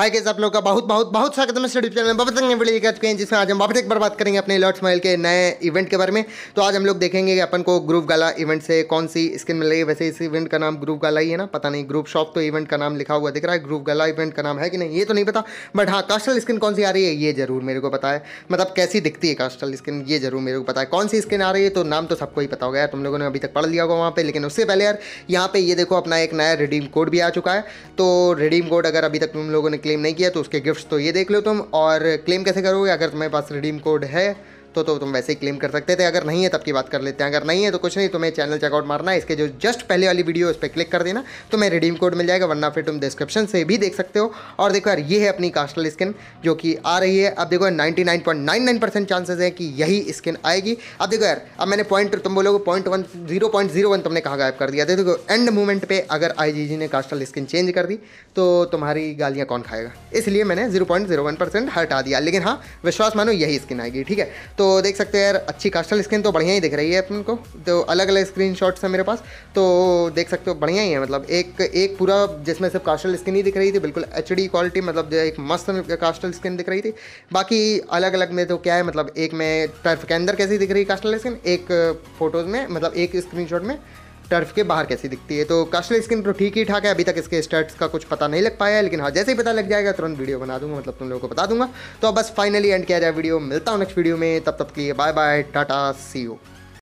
hi guys आप लोग का बहुत बहुत बहुत स्वागत है यूट्यूब चैनल में बहुत संगे वीडियो कर चुके हैं जिसमें आज हम बहुत एक बार बात करेंगे अपने लॉर्ड स्माइल के नए इवेंट के बारे में तो आज हम लोग देखेंगे कि अपन को ग्रुप गाला इवेंट से कौन सी स्किन मिलेगी वैसे इस इवेंट का नाम ग्रुप गाला ही है ना पता नहीं ग्रुप शॉप तो इवेंट का नाम लिखा हुआ दिख रहा है ग्रुप गाला इवेंट का नाम है कि नहीं ये तो नहीं पता बट हाँ कास्टल स्किन कौन सी आ रही है ये जरूर मेरे को पता है मतलब कैसी दिखती है कास्टल स्किन ये जरूर मेरे को पता है कौन सी स्किन आ रही है तो नाम तो सबको ही पता हो गया तुम लोगों ने अभी तक पढ़ लिया होगा वहाँ पर लेकिन उससे पहले यार यहाँ पर ये देखो अपना एक नया रिडीम कोड भी आ चुका है तो रिडीम कोड अगर अभी तक तुम लोगों ने क्लेम नहीं किया तो उसके गिफ्ट्स तो ये देख लो तुम और क्लेम कैसे करोगे अगर तुम्हारे पास रिडीम कोड है तो तो तुम वैसे ही क्लेम कर सकते थे अगर नहीं है तब की बात कर लेते हैं अगर नहीं है तो कुछ नहीं तुम्हें चैनल चेकआउट मारना है इसके जो जस्ट पहले वाली वीडियो उस पर क्लिक कर देना तुम्हें रिडीम कोड मिल जाएगा वरना फिर तुम डिस्क्रिप्शन से भी देख सकते हो और देखो यार ये है अपनी कास्टल स्किन जो कि आ रही है अब देखो ninety nine point nine nine percent chances है कि यही स्किन आएगी अब देखो यार अब मैंने पॉइंट तुम बोलोगे point one zero point zero one तुमने कहा गायब कर दिया देखो एंड मूवमेंट पर अगर आई ने कास्टल स्किन चेंज कर दी तो तुम्हारी गालियाँ कौन खाएगा इसलिए मैंने zero point zero one percent हटा दिया लेकिन हाँ विश्वास मानो यही स्किन आएगी ठीक है तो देख सकते हैं यार अच्छी कास्टल स्क्रीन तो बढ़िया ही दिख रही है अपन को तो अलग अलग स्क्रीन शॉट्स हैं मेरे पास तो देख सकते हो बढ़िया ही है मतलब एक एक पूरा जिसमें सिर्फ कास्टल स्क्रीन ही दिख रही थी बिल्कुल एच क्वालिटी मतलब एक मस्त कास्टल स्क्रीन दिख रही थी बाकी अलग अलग में तो क्या है मतलब एक में टर्फ के अंदर कैसी दिख रही कास्टल स्क्रीन एक फ़ोटोज़ में मतलब एक स्क्रीन में टर्फ के बाहर कैसी दिखती है तो कास्टल स्किन तो ठीक ही ठाक है अभी तक इसके स्टर्ट्स का कुछ पता नहीं लग पाया है लेकिन हाँ जैसे ही पता लग जाएगा तुरंत वीडियो बना दूंगा मतलब तुम लोगों को बता दूंगा तो अब बस फाइनली एंड किया जाए वीडियो मिलता हूँ नेक्स्ट वीडियो में तब तक के लिए bye bye tata see you